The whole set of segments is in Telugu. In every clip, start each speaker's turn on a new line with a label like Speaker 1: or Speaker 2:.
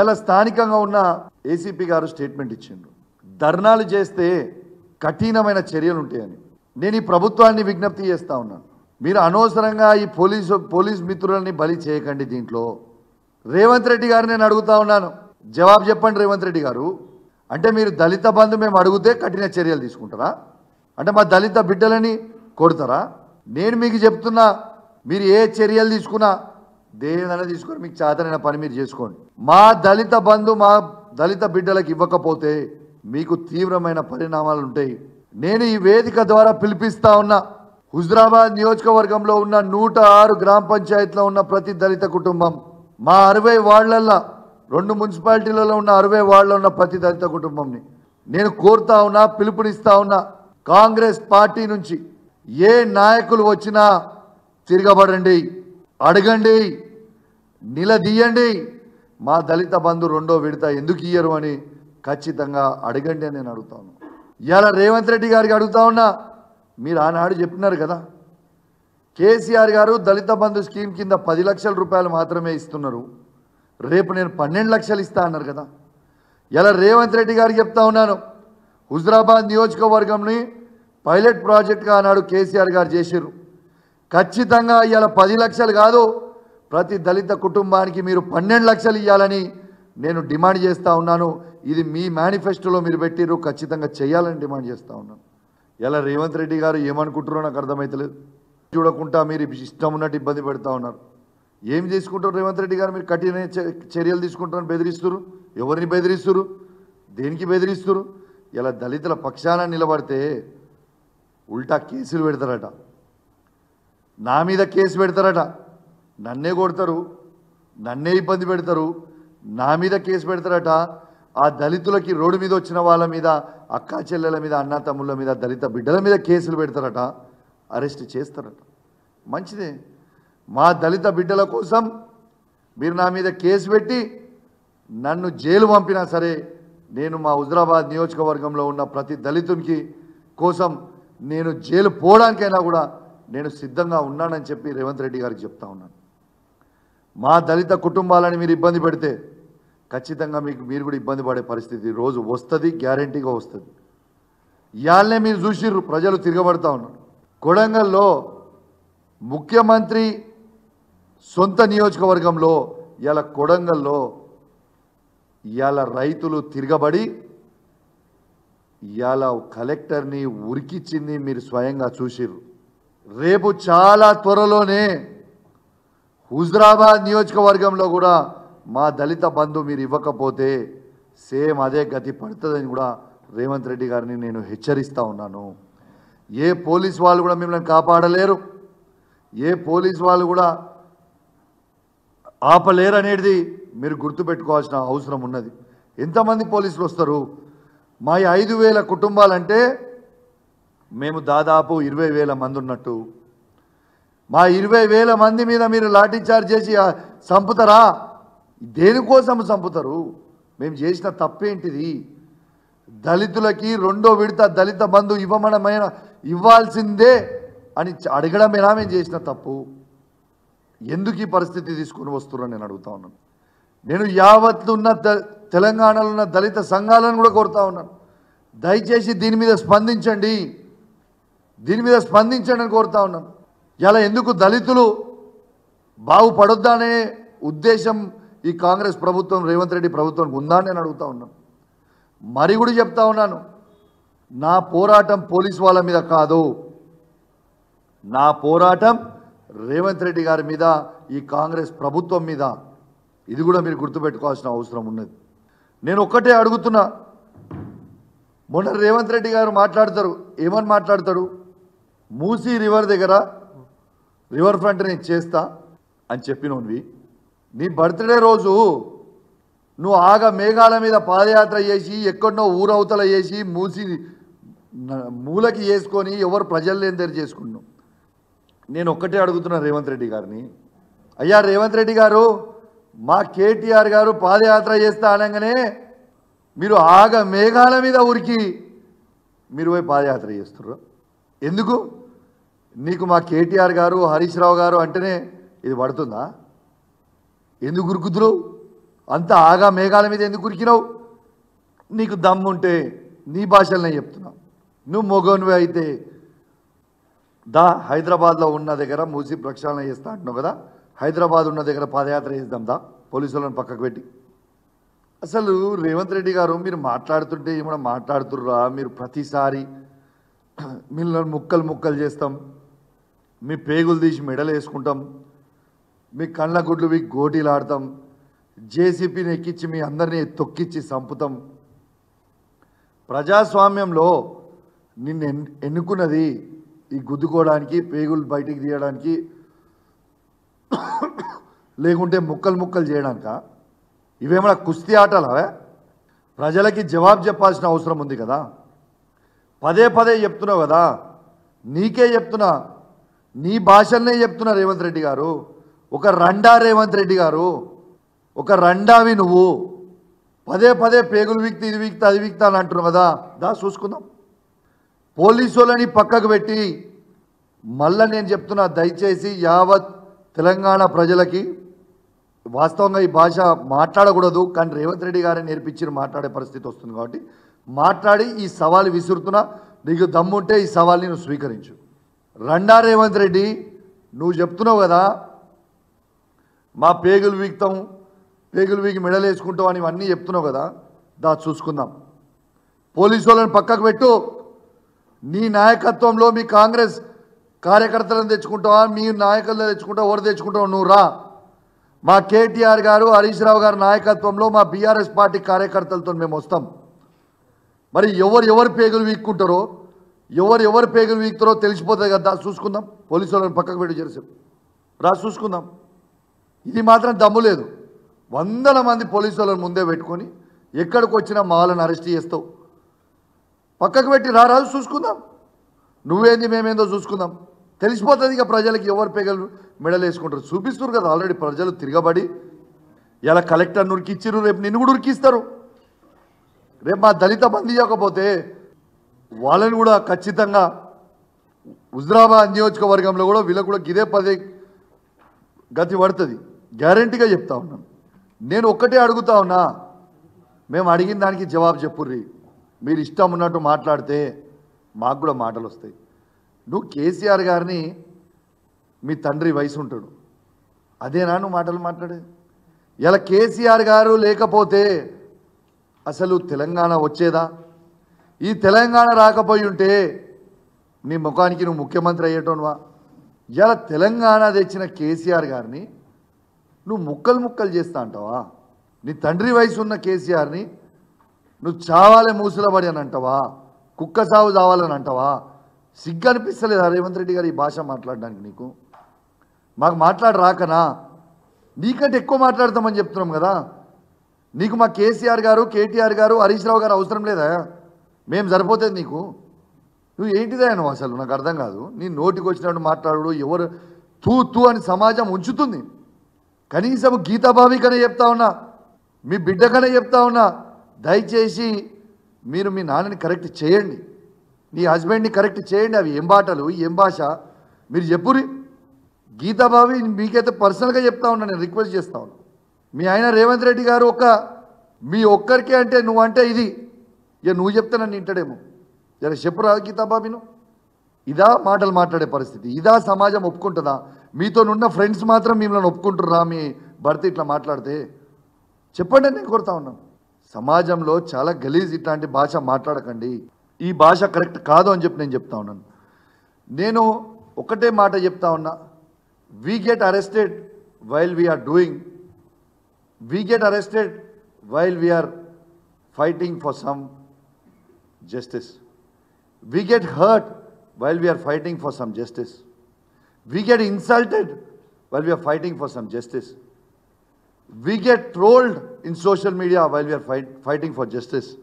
Speaker 1: ఇలా స్థానికంగా ఉన్న ఏసీపీ గారు స్టేట్మెంట్ ఇచ్చిండ్రు ధర్నాలు చేస్తే కఠినమైన చర్యలు ఉంటాయని నేను ఈ ప్రభుత్వాన్ని విజ్ఞప్తి చేస్తూ ఉన్నాను మీరు అనవసరంగా ఈ పోలీసు పోలీస్ మిత్రులని బలి చేయకండి దీంట్లో రేవంత్ రెడ్డి గారు నేను అడుగుతా ఉన్నాను జవాబు చెప్పండి రేవంత్ రెడ్డి గారు అంటే మీరు దళిత బంధు మేము అడిగితే కఠిన చర్యలు తీసుకుంటారా అంటే మా దళిత బిడ్డలని కొడతారా నేను మీకు చెప్తున్నా మీరు ఏ చర్యలు తీసుకున్నా దేనిదైనా తీసుకొని మీకు చేతనైన పని మీరు చేసుకోండి మా దళిత బంధు మా దళిత బిడ్డలకు ఇవ్వకపోతే మీకు తీవ్రమైన పరిణామాలు ఉంటాయి నేను ఈ వేదిక ద్వారా పిలిపిస్తా ఉన్నా హుజరాబాద్ నియోజకవర్గంలో ఉన్న నూట ఆరు గ్రామ పంచాయతీలో ఉన్న ప్రతి దళిత కుటుంబం మా అరవై వార్డులలో రెండు మున్సిపాలిటీలలో ఉన్న అరవై వార్డులో ఉన్న ప్రతి దళిత కుటుంబంని నేను కోరుతా ఉన్నా పిలుపునిస్తా ఉన్నా కాంగ్రెస్ పార్టీ నుంచి ఏ నాయకులు వచ్చినా తిరగబడండి అడగండి నిలదీయండి మా దళిత బంధు రెండో విడత ఎందుకు ఇయ్యరు అని ఖచ్చితంగా అడగండి అని నేను అడుగుతాను ఇవాళ రేవంత్ రెడ్డి గారికి అడుగుతా ఉన్నా మీరు ఆనాడు చెప్పినారు కదా కేసీఆర్ గారు దళిత బంధు స్కీమ్ కింద పది లక్షల రూపాయలు మాత్రమే ఇస్తున్నారు రేపు నేను పన్నెండు లక్షలు ఇస్తా అన్నారు కదా ఇలా రేవంత్ రెడ్డి గారికి చెప్తా ఉన్నాను హుజరాబాద్ నియోజకవర్గంని పైలట్ ప్రాజెక్ట్గా ఆనాడు కేసీఆర్ గారు చేశారు ఖచ్చితంగా ఇవాళ పది లక్షలు కాదు ప్రతి దళిత కుటుంబానికి మీరు పన్నెండు లక్షలు ఇవ్వాలని నేను డిమాండ్ చేస్తూ ఉన్నాను ఇది మీ మేనిఫెస్టోలో మీరు పెట్టిర్రు ఖచ్చితంగా చేయాలని డిమాండ్ చేస్తూ ఉన్నాను ఇలా రేవంత్ రెడ్డి గారు ఏమనుకుంటారో నాకు అర్థమవుతలేదు చూడకుండా మీరు ఇష్టం ఉన్నట్టు ఇబ్బంది పెడతా ఉన్నారు ఏం తీసుకుంటారు రేవంత్ రెడ్డి గారు మీరు కఠిన చర్యలు తీసుకుంటారని బెదిరిస్తురు ఎవరిని బెదిరిస్తురు దేనికి బెదిరిస్తురు ఇలా దళితుల పక్షాన నిలబడితే ఉల్టా కేసులు పెడతారట నా మీద కేసు పెడతారట నన్నే కొడతారు నన్నే ఇబ్బంది పెడతారు నా మీద కేసు పెడతారట ఆ దళితులకి రోడ్డు మీద వచ్చిన వాళ్ళ మీద అక్కా చెల్లెల మీద అన్న తమ్ముళ్ళ మీద దళిత బిడ్డల మీద కేసులు పెడతారట అరెస్ట్ చేస్తారట మంచిదే మా దళిత బిడ్డల కోసం మీరు నా మీద కేసు పెట్టి నన్ను జైలు పంపినా సరే నేను మా హుజరాబాద్ నియోజకవర్గంలో ఉన్న ప్రతి దళితునికి కోసం నేను జైలు పోవడానికైనా కూడా నేను సిద్ధంగా ఉన్నానని చెప్పి రేవంత్ రెడ్డి గారికి చెప్తా ఉన్నాను మా దళిత కుటుంబాలని మీరు ఇబ్బంది పెడితే ఖచ్చితంగా మీకు మీరు కూడా ఇబ్బంది పడే పరిస్థితి రోజు వస్తుంది గ్యారంటీగా వస్తుంది ఇవాళనే మీరు చూసిర్రు ప్రజలు తిరగబడతా ఉన్నారు కొడంగల్లో ముఖ్యమంత్రి సొంత నియోజకవర్గంలో ఇవాళ కొడంగల్లో ఇవాళ రైతులు తిరగబడి ఇవాళ కలెక్టర్ని ఉరికిచ్చింది మీరు స్వయంగా చూసిర్రు రేపు చాలా త్వరలోనే హుజరాబాద్ నియోజకవర్గంలో కూడా మా దళిత బంధు మీరు ఇవ్వకపోతే సేమ్ అదే గతి పడుతుందని కూడా రేవంత్ రెడ్డి గారిని నేను హెచ్చరిస్తూ ఉన్నాను ఏ పోలీస్ వాళ్ళు కూడా మిమ్మల్ని కాపాడలేరు ఏ పోలీస్ వాళ్ళు కూడా ఆపలేరు అనేది మీరు గుర్తుపెట్టుకోవాల్సిన అవసరం ఉన్నది ఎంతమంది పోలీసులు వస్తారు మా ఐదు వేల కుటుంబాలంటే మేము దాదాపు ఇరవై వేల మంది ఉన్నట్టు మా ఇరవై వేల మంది మీద మీరు లాఠీ చార్జ్ చేసి చంపుతారా దేనికోసం చంపుతారు మేము చేసిన తప్పేంటిది దళితులకి రెండో విడత దళిత బంధు ఇవ్వమనమైన ఇవ్వాల్సిందే అని అడగడమేనా మేము చేసిన తప్పు ఎందుకు ఈ పరిస్థితి తీసుకుని వస్తున్నాను నేను అడుగుతా ఉన్నాను నేను యావత్తు ఉన్న తెలంగాణలో ఉన్న దళిత సంఘాలను కూడా కోరుతా ఉన్నాను దయచేసి దీని మీద స్పందించండి దీని మీద స్పందించండి కోరుతా ఉన్నాను ఇలా ఎందుకు దళితులు బాగుపడొద్దనే ఉద్దేశం ఈ కాంగ్రెస్ ప్రభుత్వం రేవంత్ రెడ్డి ప్రభుత్వానికి ఉందా నేను అడుగుతా ఉన్నాను మరి కూడా చెప్తా ఉన్నాను నా పోరాటం పోలీస్ వాళ్ళ మీద కాదు నా పోరాటం రేవంత్ రెడ్డి గారి మీద ఈ కాంగ్రెస్ ప్రభుత్వం మీద ఇది కూడా మీరు గుర్తుపెట్టుకోవాల్సిన అవసరం ఉన్నది నేను ఒక్కటే అడుగుతున్నా మొన్న రేవంత్ రెడ్డి గారు మాట్లాడతారు ఏమని మాట్లాడతాడు మూసీ రివర్ దగ్గర రివర్ ఫ్రంట్ నేను చేస్తా అని చెప్పిన ఉన్వి నీ బర్త్డే రోజు నువ్వు ఆగ మేఘాల మీద పాదయాత్ర చేసి ఎక్కడో ఊరవతల చేసి మూసి మూలకి చేసుకొని ఎవరు లేని దగ్గర చేసుకున్నావు నేను ఒక్కటే అడుగుతున్నా రేవంత్ రెడ్డి గారిని అయ్యా రేవంత్ రెడ్డి గారు మా కేటీఆర్ గారు పాదయాత్ర చేస్తా అనగానే మీరు ఆగ మేఘాల మీద ఉరికి మీరు పోయి పాదయాత్ర చేస్తున్నారు ఎందుకు నీకు మా కేటీఆర్ గారు హరీష్ రావు గారు అంటేనే ఇది పడుతుందా ఎందుకు ఉరుకుతురావు అంత ఆగా మేఘాల మీద ఎందుకు ఉరికినావు నీకు దమ్ముంటే నీ భాషలనే చెప్తున్నావు నువ్వు మొగనువి అయితే దా హైదరాబాద్లో ఉన్న దగ్గర మూసి ప్రక్షాళన చేస్తా అంటున్నావు కదా హైదరాబాద్ ఉన్న దగ్గర పాదయాత్ర చేద్దాం దా పోలీసులను పక్కకు పెట్టి అసలు రేవంత్ రెడ్డి గారు మీరు మాట్లాడుతుంటే ఏమైనా మాట్లాడుతుర్రా మీరు ప్రతిసారి మిమ్మల్ని ముక్కలు ముక్కలు చేస్తాం మీ పేగులు తీసి మెడలు వేసుకుంటాం మీ కళ్ళ గుడ్లు మీ గోటీలు ఆడతాం జేసీపీని ఎక్కించి మీ అందరినీ తొక్కిచ్చి చంపుతాం ప్రజాస్వామ్యంలో నిన్ను ఎన్నుకున్నది ఈ గుద్దుకోవడానికి పేగులు బయటికి తీయడానికి లేకుంటే ముక్కలు ముక్కలు చేయడానిక ఇవేమైనా కుస్తీ ఆటలు అవే ప్రజలకి జవాబు చెప్పాల్సిన అవసరం ఉంది కదా పదే పదే చెప్తున్నావు కదా నీకే చెప్తున్నా నీ భాషలనే చెప్తున్నా రేవంత్ రెడ్డి గారు ఒక రండా రేవంత్ రెడ్డి గారు ఒక రండావి నువ్వు పదే పదే పేగులు వీక్తి ఇది వీక్తా అది వీక్తా అని అంటున్నావు కదా దా చూసుకుందాం పోలీసు వాళ్ళని పక్కకు పెట్టి మళ్ళా నేను చెప్తున్నా దయచేసి యావత్ తెలంగాణ ప్రజలకి వాస్తవంగా ఈ భాష మాట్లాడకూడదు కానీ రేవంత్ రెడ్డి గారే నేర్పించి మాట్లాడే పరిస్థితి వస్తుంది కాబట్టి మాట్లాడి ఈ సవాల్ విసురుతున్నా నీకు దమ్ముంటే ఈ సవాల్ని నువ్వు స్వీకరించు రండా రేవంత్ రెడ్డి నువ్వు చెప్తున్నావు కదా మా పేగులు వీక్తాం పేగులు వీకి మెడలు వేసుకుంటావు అని ఇవన్నీ చెప్తున్నావు కదా దా చూసుకుందాం పోలీసు వాళ్ళని పక్కకు పెట్టు నీ నాయకత్వంలో మీ కాంగ్రెస్ కార్యకర్తలను తెచ్చుకుంటావా మీ నాయకులను తెచ్చుకుంటావు ఎవరు తెచ్చుకుంటావు నువ్వు రా మా కేటీఆర్ గారు హరీష్ రావు గారి నాయకత్వంలో మా బీఆర్ఎస్ పార్టీ కార్యకర్తలతో మేము వస్తాం మరి ఎవరు ఎవరు పేగులు వీక్కుంటారో ఎవరు ఎవరు పేగులు వీక్తారో తెలిసిపోతుంది కదా చూసుకుందాం పోలీసు వాళ్ళని పక్కకు పెట్టి చేసేపు రా చూసుకుందాం ఇది మాత్రం దమ్ము లేదు వందల మంది పోలీసు వాళ్ళని ముందే పెట్టుకొని ఎక్కడికి వచ్చినా మాలను అరెస్ట్ చేస్తావు పక్కకు పెట్టి రారాదు చూసుకుందాం నువ్వేంది మేమేందో చూసుకుందాం తెలిసిపోతుంది ఇక ప్రజలకి ఎవరు పేగలు మెడలు వేసుకుంటారు చూపిస్తున్నారు కదా ఆల్రెడీ ప్రజలు తిరగబడి ఇలా కలెక్టర్ ఉరికిచ్చిర్రు రేపు నిన్ను కూడా ఉరికిస్తారు రేపు మా దళిత మంది ఇవ్వకపోతే వాళ్ళని కూడా ఖచ్చితంగా హుజరాబాద్ నియోజకవర్గంలో కూడా వీళ్ళకు కూడా గిదే పదే గతి పడుతుంది గ్యారంటీగా చెప్తా ఉన్నాను నేను ఒక్కటే అడుగుతా ఉన్నా మేము అడిగిన దానికి జవాబు చెప్పుర్రి మీరు ఇష్టం ఉన్నట్టు మాట్లాడితే మాకు కూడా మాటలు వస్తాయి నువ్వు కేసీఆర్ గారిని మీ తండ్రి వయసు ఉంటాడు అదేనా నువ్వు మాటలు మాట్లాడేది ఇలా కేసీఆర్ గారు లేకపోతే అసలు తెలంగాణ వచ్చేదా ఈ తెలంగాణ రాకపోయి ఉంటే నీ ముఖానికి నువ్వు ముఖ్యమంత్రి అయ్యేటోనువా ఇలా తెలంగాణ తెచ్చిన కేసీఆర్ గారిని నువ్వు ముక్కలు ముక్కలు చేస్తా అంటావా నీ తండ్రి వయసు ఉన్న కేసీఆర్ని నువ్వు చావాలే మూసులబడి అని అంటావా కుక్క సాగు చావాలని అంటావా సిగ్గు అనిపిస్తలేదా రేవంత్ రెడ్డి గారు ఈ భాష మాట్లాడడానికి నీకు మాకు మాట్లాడరాకనా నీకంటే ఎక్కువ మాట్లాడతామని చెప్తున్నాం కదా నీకు మా కేసీఆర్ గారు కేటీఆర్ గారు హరీష్ రావు గారు అవసరం లేదా మేము సరిపోతుంది నీకు నువ్వు ఏంటిదా నువ్వు అసలు నాకు అర్థం కాదు నీ నోటికి వచ్చినట్టు మాట్లాడు ఎవరు తూ తూ అని సమాజం ఉంచుతుంది కనీసం గీతాభావి కనే చెప్తా ఉన్నా మీ బిడ్డ కనే చెప్తా ఉన్నా దయచేసి మీరు మీ నాన్నని కరెక్ట్ చేయండి నీ హస్బెండ్ని కరెక్ట్ చేయండి అవి ఏం బాటలు ఏం భాష మీరు చెప్పురి గీతాభావి మీకైతే పర్సనల్గా చెప్తా ఉన్నా నేను రిక్వెస్ట్ చేస్తా ఉన్నా మీ ఆయన రేవంత్ రెడ్డి గారు ఒక మీ ఒక్కరికే అంటే నువ్వంటే ఇది ఇక నువ్వు చెప్తే నన్ను వింటాడేమో జర చెప్పు రాజకీతాబా విను ఇదా మాటలు మాట్లాడే పరిస్థితి ఇదా సమాజం ఒప్పుకుంటుందా మీతోనున్న ఫ్రెండ్స్ మాత్రం మిమ్మల్ని ఒప్పుకుంటుర్రా మీ భర్త ఇట్లా మాట్లాడితే చెప్పండి నేను కోరుతా ఉన్నాను సమాజంలో చాలా గలీజ్ ఇట్లాంటి భాష మాట్లాడకండి ఈ భాష కరెక్ట్ కాదు అని చెప్పి నేను చెప్తా ఉన్నాను నేను ఒకటే మాట చెప్తా ఉన్నా we get arrested while we're doing we get arrested while we are fighting for some justice. We get hurt while we are fighting for some justice. We get insulted while we are fighting for some justice. We get trolled in social media while we are fight, fighting for justice.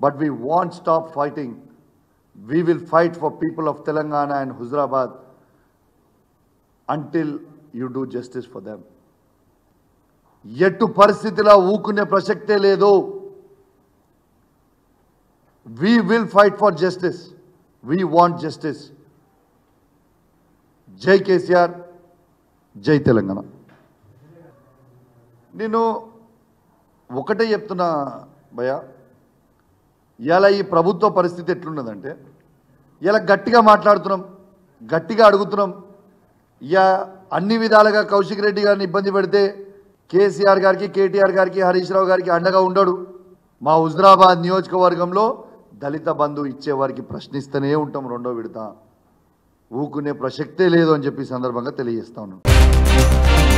Speaker 1: But we won't stop fighting. We will fight for people of Telangana and Hyderabad until you do justice for them. ఎటు పరిస్థితిలో ఊకునే ప్రసక్తే లేదు we will fight for justice we want justice జై కేసీఆర్ జై తెలంగాణ నేను ఒకటే చెప్తున్నా భయ ఇలా ఈ ప్రభుత్వ పరిస్థితి ఎట్లున్నదంటే ఇలా గట్టిగా మాట్లాడుతున్నాం గట్టిగా అడుగుతున్నాం ఇక అన్ని విధాలుగా కౌశిక్ రెడ్డి గారిని ఇబ్బంది పెడితే కేసీఆర్ గారికి కేటీఆర్ గారికి హరీష్ రావు గారికి అండగా ఉండడు మా హుజరాబాద్ నియోజకవర్గంలో దళిత బంధు ఇచ్చేవారికి ప్రశ్నిస్తూనే ఉంటాం రెండో విడత ఊకునే ప్రసక్తే లేదు అని చెప్పి సందర్భంగా తెలియజేస్తా ఉన్నాను